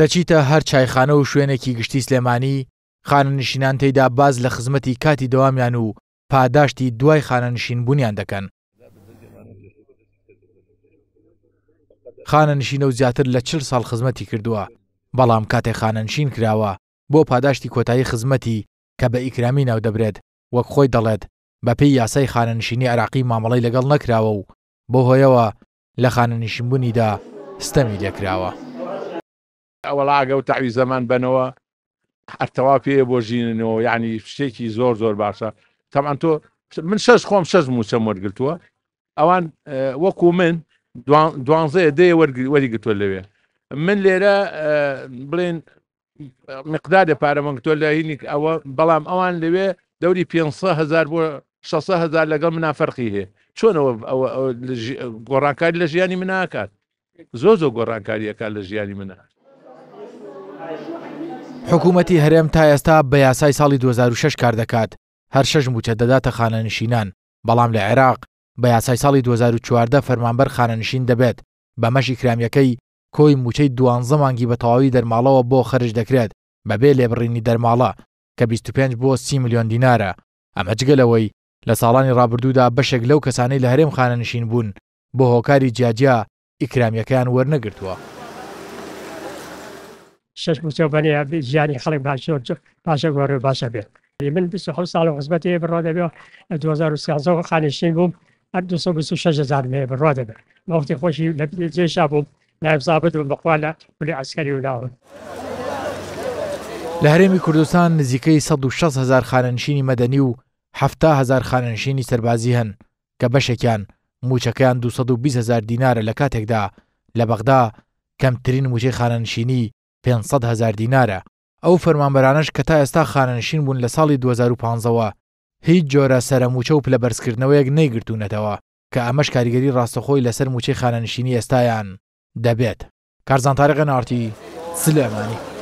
دەچیتە هەر چایخانە و شوێنێکی گشتی سلێمانی خانەنشینان تێدا باز لە خزمەتی کاتی دەوامیان و پاداشتی دوای خانەنشین بوونیان دەکەن. خانەنشینە و زیاتر لە چل ساڵ خزمەتی کردووە، بەڵام کاتێک خانەنشین کراوە بۆ پاداشتی کۆتایی خزمەتی کە بە ئیکرامی ناو دەبرێت وەک خۆی دەڵێت بە پێی یاسای خانەنشینی عراقی مامەڵی لەگەڵ نەکراوە و بۆ هۆیەوە لە خانەنشینبوونیدا ستەمی لێکراوە ئەوەڵ ئاگە و تاوی زەمان بنەوە هەرتەوا پێ بۆ ژینەوە یعنی شتێکی زۆر زۆر باشە تەمان تۆ من شەش خۆم شەش موچە وەرگتووە ئەوان وەکو من دوانزە دێ وەریگتووە لەوێ من لێرە بڵێن مقدارێ پارەمەنگتۆ لە هینێک ئەوە بەڵام ئەوان لەوێ دەوری 500هزار بۆ 600هزار لەگەڵ منافەرقی هەیە چۆنەوە گۆڕانکاری لە ژیانی مناکات زۆ زۆ گۆڕانکاریەکە لە ژیانی منە. حکوومەتی هەرێم تا ئێستا بە یاسای ساڵی 2006 کار دەکات هەر شەژ موچە دەداتە خانەنشینان بەڵام لە عێراق بە یاسای ساڵی 2014 فەرمانبەر خانەنشین دەبێت بە مەشی کرامیەکەی کۆی موچەی دوانزە مانگی بە تەواوی دەرماڵەوە بۆ خرج دەکرێت بەبێ لێبڕینی دەرماڵە کە 25 بۆ 30 میلیۆن دینارە ئەمە جگەلەوەی لە ساڵانی ڕابردوودا بەشێک لەو کەسانەی لە هەرێم خانەنشین بوون بۆ هۆکاری جیاجیا ئیکرامیەکان وەرنەگرتووە. شش بچۆبنی خلق خەڵک باشۆر پاشە گۆڕ باشە بێت. من 26 ساڵ حزبەتی بڕۆ دەبێ 2013 خانشین بووم هەر 26 مێ بڕۆ دەبێت. مەوتی خۆشی لە جێشا بووم نایبزابد و بەخوا لە پلی ئەسکەری و ناون. لە هەرێمی کوردستان نزیکەی 16 هزار خانەنشینی مەدەنی و 7 هزار خانەنشینی سەربازی هەن کە بەشێکیان موچەکەیان 220هزار دینارە لە کاتێکدا لە بەغدا کەمترین موچەی خانەنشینی 500هزار دینارە ئەو فەرمانبەرانش کە تا ئێستا خانەنشین بوون لە ساڵی 2015ەوە هیچ جۆرە سەرموچە و پلە بەرزکردنەوەیەک نەیگرتوونەتەوە کە ئەمەش کاریگەری ڕاستەخۆی لەسەر موچەی خانەنشینی ئێستایان دەبێت کارزانتارەکە نارتی سلێمانی.